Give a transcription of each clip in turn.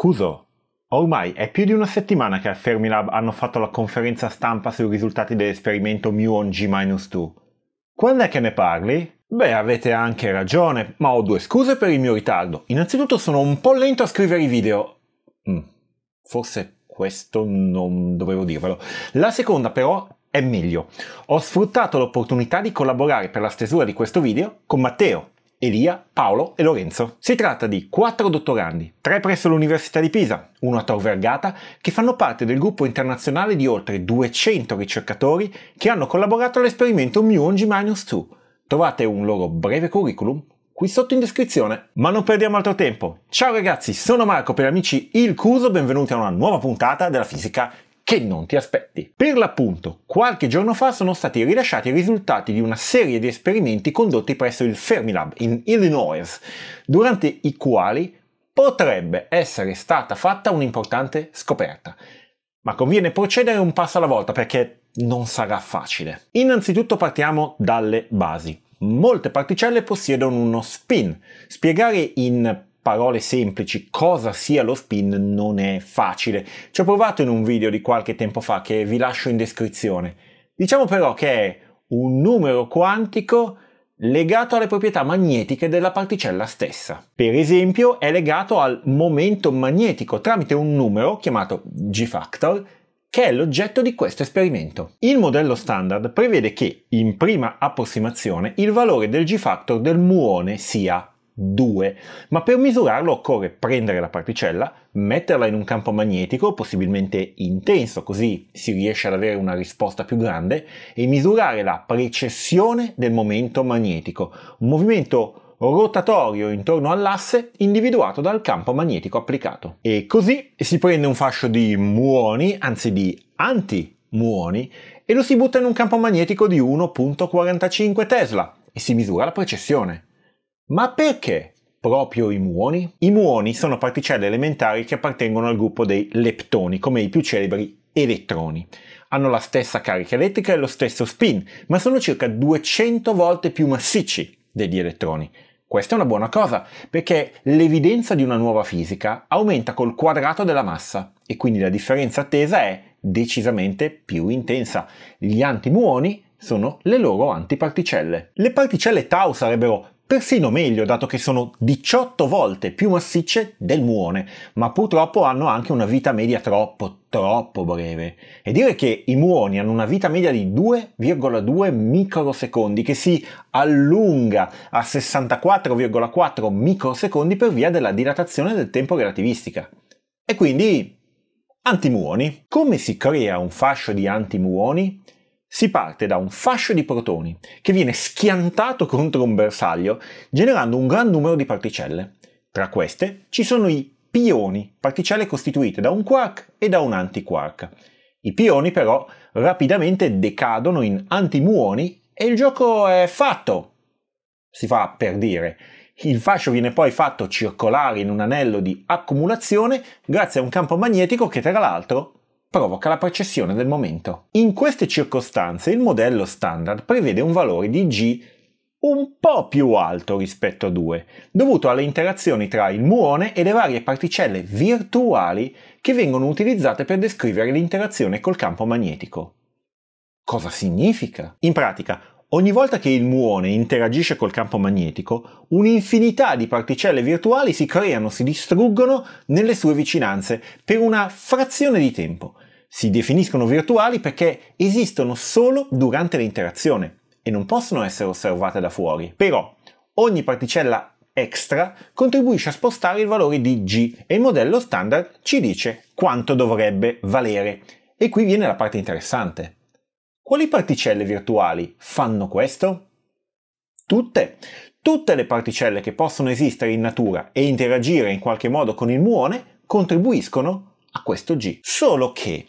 Cuso, Ormai è più di una settimana che a Fermilab hanno fatto la conferenza stampa sui risultati dell'esperimento Muon G-2. Quando è che ne parli? Beh, avete anche ragione, ma ho due scuse per il mio ritardo. Innanzitutto sono un po' lento a scrivere i video. Mm, forse questo non dovevo dirvelo. La seconda però è meglio. Ho sfruttato l'opportunità di collaborare per la stesura di questo video con Matteo, Elia, Paolo e Lorenzo. Si tratta di quattro dottorandi, tre presso l'Università di Pisa, uno a Tor Vergata, che fanno parte del gruppo internazionale di oltre 200 ricercatori che hanno collaborato all'esperimento Muon g 2 Trovate un loro breve curriculum qui sotto in descrizione. Ma non perdiamo altro tempo. Ciao ragazzi, sono Marco per amici Il Cuso, benvenuti a una nuova puntata della fisica che non ti aspetti. Per l'appunto, qualche giorno fa sono stati rilasciati i risultati di una serie di esperimenti condotti presso il Fermilab in Illinois, durante i quali potrebbe essere stata fatta un'importante scoperta. Ma conviene procedere un passo alla volta perché non sarà facile. Innanzitutto partiamo dalle basi. Molte particelle possiedono uno spin. Spiegare in parole semplici cosa sia lo spin non è facile. Ci ho provato in un video di qualche tempo fa che vi lascio in descrizione. Diciamo però che è un numero quantico legato alle proprietà magnetiche della particella stessa. Per esempio è legato al momento magnetico tramite un numero chiamato G-factor che è l'oggetto di questo esperimento. Il modello standard prevede che, in prima approssimazione, il valore del G-factor del muone sia 2, ma per misurarlo occorre prendere la particella, metterla in un campo magnetico, possibilmente intenso, così si riesce ad avere una risposta più grande, e misurare la precessione del momento magnetico, un movimento rotatorio intorno all'asse individuato dal campo magnetico applicato. E così si prende un fascio di muoni, anzi di antimuoni, e lo si butta in un campo magnetico di 1.45 Tesla e si misura la precessione. Ma perché proprio i muoni? I muoni sono particelle elementari che appartengono al gruppo dei leptoni, come i più celebri elettroni. Hanno la stessa carica elettrica e lo stesso spin, ma sono circa 200 volte più massicci degli elettroni. Questa è una buona cosa, perché l'evidenza di una nuova fisica aumenta col quadrato della massa e quindi la differenza attesa è decisamente più intensa. Gli antimuoni sono le loro antiparticelle. Le particelle tau sarebbero persino meglio dato che sono 18 volte più massicce del muone, ma purtroppo hanno anche una vita media troppo, troppo breve. E dire che i muoni hanno una vita media di 2,2 microsecondi, che si allunga a 64,4 microsecondi per via della dilatazione del tempo relativistica. E quindi, antimuoni. Come si crea un fascio di antimuoni? Si parte da un fascio di protoni che viene schiantato contro un bersaglio generando un gran numero di particelle. Tra queste ci sono i pioni, particelle costituite da un quark e da un antiquark. I pioni però rapidamente decadono in antimuoni e il gioco è fatto. Si fa per dire. Il fascio viene poi fatto circolare in un anello di accumulazione grazie a un campo magnetico che tra l'altro provoca la precessione del momento. In queste circostanze il modello standard prevede un valore di g un po' più alto rispetto a 2, dovuto alle interazioni tra il muone e le varie particelle virtuali che vengono utilizzate per descrivere l'interazione col campo magnetico. Cosa significa? In pratica, ogni volta che il muone interagisce col campo magnetico, un'infinità di particelle virtuali si creano, si distruggono nelle sue vicinanze per una frazione di tempo, si definiscono virtuali perché esistono solo durante l'interazione e non possono essere osservate da fuori. Però ogni particella extra contribuisce a spostare il valore di g e il modello standard ci dice quanto dovrebbe valere. E qui viene la parte interessante. Quali particelle virtuali fanno questo? Tutte. Tutte le particelle che possono esistere in natura e interagire in qualche modo con il muone contribuiscono a questo G. Solo che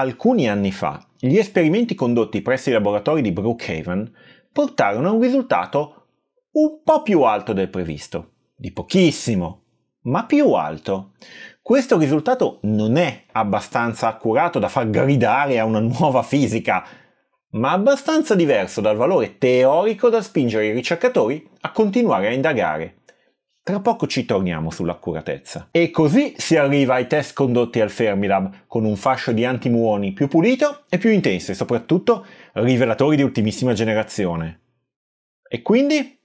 Alcuni anni fa, gli esperimenti condotti presso i laboratori di Brookhaven portarono a un risultato un po' più alto del previsto, di pochissimo, ma più alto. Questo risultato non è abbastanza accurato da far gridare a una nuova fisica, ma abbastanza diverso dal valore teorico da spingere i ricercatori a continuare a indagare. Tra poco ci torniamo sull'accuratezza. E così si arriva ai test condotti al Fermilab con un fascio di antimuoni più pulito e più intenso e soprattutto rivelatori di ultimissima generazione. E quindi?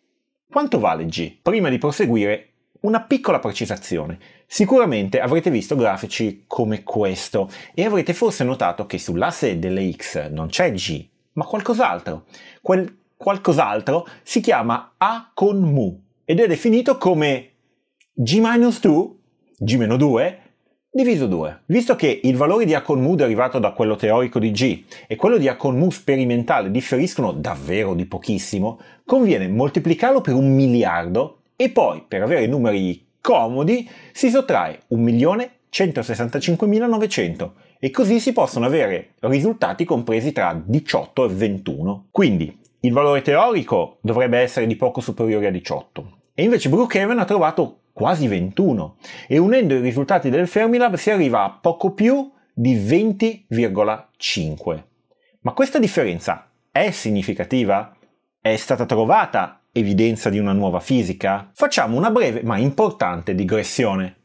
Quanto vale G? Prima di proseguire, una piccola precisazione. Sicuramente avrete visto grafici come questo e avrete forse notato che sull'asse delle X non c'è G, ma qualcos'altro. Quel qualcos'altro si chiama A con mu ed è definito come g-2, g-2, diviso 2. Visto che il valore di mu derivato da quello teorico di G e quello di mu sperimentale differiscono davvero di pochissimo, conviene moltiplicarlo per un miliardo e poi, per avere numeri comodi, si sottrae 1.165.900 e così si possono avere risultati compresi tra 18 e 21. Quindi il valore teorico dovrebbe essere di poco superiore a 18 e invece Brookhaven ha trovato quasi 21 e unendo i risultati del Fermilab si arriva a poco più di 20,5. Ma questa differenza è significativa? È stata trovata evidenza di una nuova fisica? Facciamo una breve ma importante digressione.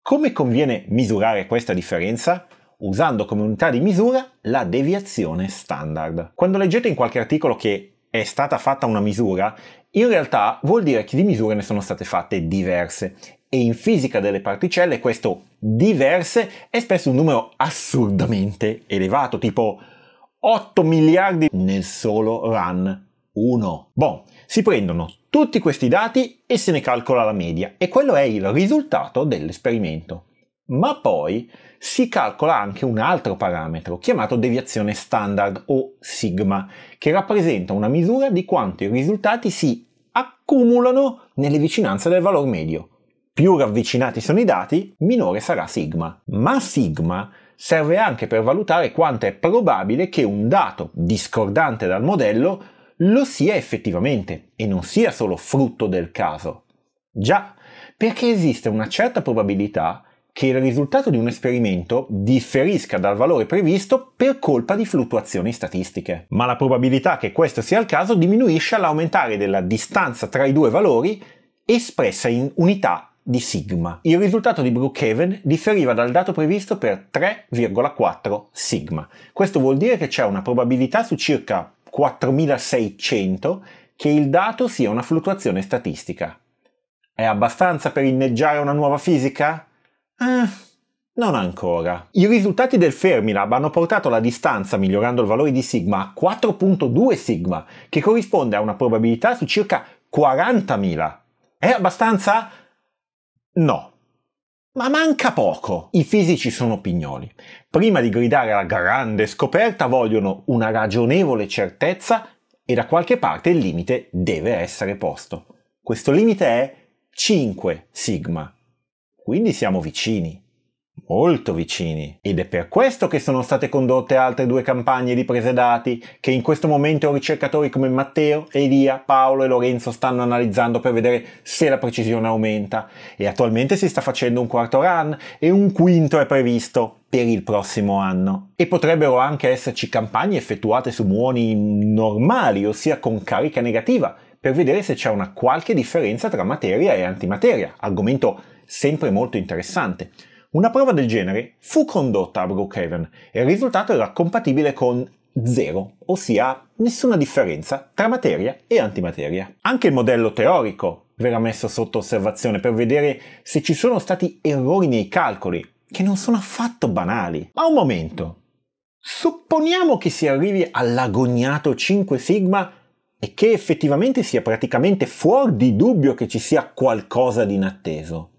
Come conviene misurare questa differenza? Usando come unità di misura la deviazione standard. Quando leggete in qualche articolo che è stata fatta una misura, in realtà vuol dire che di misure ne sono state fatte diverse e in fisica delle particelle questo diverse è spesso un numero assurdamente elevato, tipo 8 miliardi nel solo run 1. Boh, si prendono tutti questi dati e se ne calcola la media e quello è il risultato dell'esperimento. Ma poi si calcola anche un altro parametro, chiamato deviazione standard o sigma, che rappresenta una misura di quanto i risultati si accumulano nelle vicinanze del valore medio. Più ravvicinati sono i dati, minore sarà sigma. Ma sigma serve anche per valutare quanto è probabile che un dato discordante dal modello lo sia effettivamente e non sia solo frutto del caso. Già, perché esiste una certa probabilità che il risultato di un esperimento differisca dal valore previsto per colpa di fluttuazioni statistiche. Ma la probabilità che questo sia il caso diminuisce all'aumentare della distanza tra i due valori espressa in unità di sigma. Il risultato di Brookhaven differiva dal dato previsto per 3,4 sigma. Questo vuol dire che c'è una probabilità su circa 4600 che il dato sia una fluttuazione statistica. È abbastanza per inneggiare una nuova fisica? Eh, non ancora. I risultati del Fermilab hanno portato la distanza, migliorando il valore di sigma, a 4.2 sigma, che corrisponde a una probabilità su circa 40.000. È abbastanza? No. Ma manca poco. I fisici sono pignoli. Prima di gridare alla grande scoperta vogliono una ragionevole certezza e da qualche parte il limite deve essere posto. Questo limite è 5 sigma quindi siamo vicini, molto vicini. Ed è per questo che sono state condotte altre due campagne di prese dati che in questo momento ricercatori come Matteo, Elia, Paolo e Lorenzo stanno analizzando per vedere se la precisione aumenta. E attualmente si sta facendo un quarto run e un quinto è previsto per il prossimo anno. E potrebbero anche esserci campagne effettuate su muoni normali, ossia con carica negativa, per vedere se c'è una qualche differenza tra materia e antimateria, argomento sempre molto interessante. Una prova del genere fu condotta a Brookhaven e il risultato era compatibile con zero, ossia nessuna differenza tra materia e antimateria. Anche il modello teorico verrà messo sotto osservazione per vedere se ci sono stati errori nei calcoli, che non sono affatto banali. Ma un momento, supponiamo che si arrivi all'agognato 5 sigma e che effettivamente sia praticamente fuori di dubbio che ci sia qualcosa di inatteso.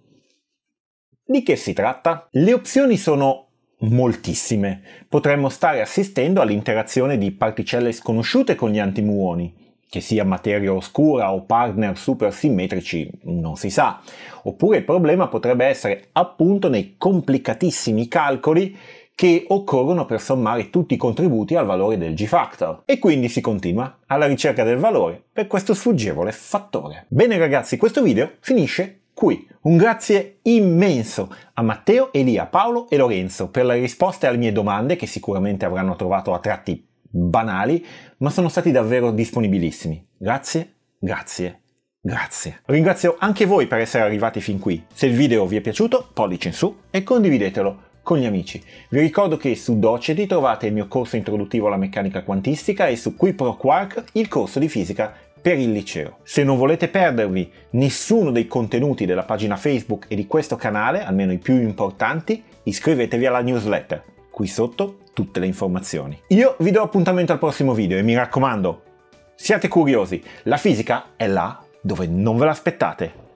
Di che si tratta? Le opzioni sono moltissime. Potremmo stare assistendo all'interazione di particelle sconosciute con gli antimuoni, che sia materia oscura o partner supersimmetrici, non si sa. Oppure il problema potrebbe essere appunto nei complicatissimi calcoli che occorrono per sommare tutti i contributi al valore del G-Factor. E quindi si continua alla ricerca del valore per questo sfuggevole fattore. Bene ragazzi, questo video finisce qui. Un grazie immenso a Matteo, Elia, Paolo e Lorenzo per le risposte alle mie domande che sicuramente avranno trovato a tratti banali, ma sono stati davvero disponibilissimi. Grazie, grazie. Grazie. Ringrazio anche voi per essere arrivati fin qui. Se il video vi è piaciuto, pollice in su e condividetelo con gli amici. Vi ricordo che su Docedi trovate il mio corso introduttivo alla meccanica quantistica e su Qui Pro Quark il corso di fisica per il liceo. Se non volete perdervi nessuno dei contenuti della pagina Facebook e di questo canale, almeno i più importanti, iscrivetevi alla newsletter. Qui sotto tutte le informazioni. Io vi do appuntamento al prossimo video e mi raccomando, siate curiosi, la fisica è là dove non ve l'aspettate.